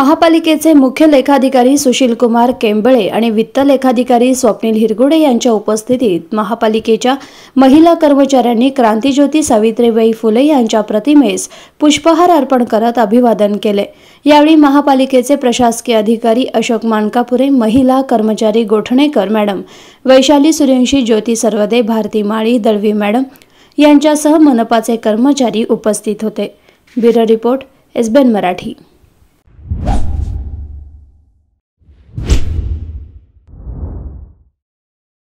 महापालिकेचे मुख्य लेखाधिकारी कुमार केंबळे आणि वित्त लेखाधिकारी स्वप्नील हिरगुडे यांच्या उपस्थितीत महापालिकेच्या महिला कर्मचाऱ्यांनी क्रांतीज्योती सावित्रीबाई फुले यांच्या प्रतिमेस पुष्पहार अर्पण करत अभिवादन केले यावेळी महापालिकेचे प्रशासकीय अधिकारी अशोक मानकापुरे महिला कर्मचारी गोठणेकर मॅडम वैशाली सुरेंशी ज्योती सर्वदे भारती माळी दळवी मॅडम यांच्यासह मनपाचे कर्मचारी उपस्थित होते ब्युरो रिपोर्ट एसबेन मराठी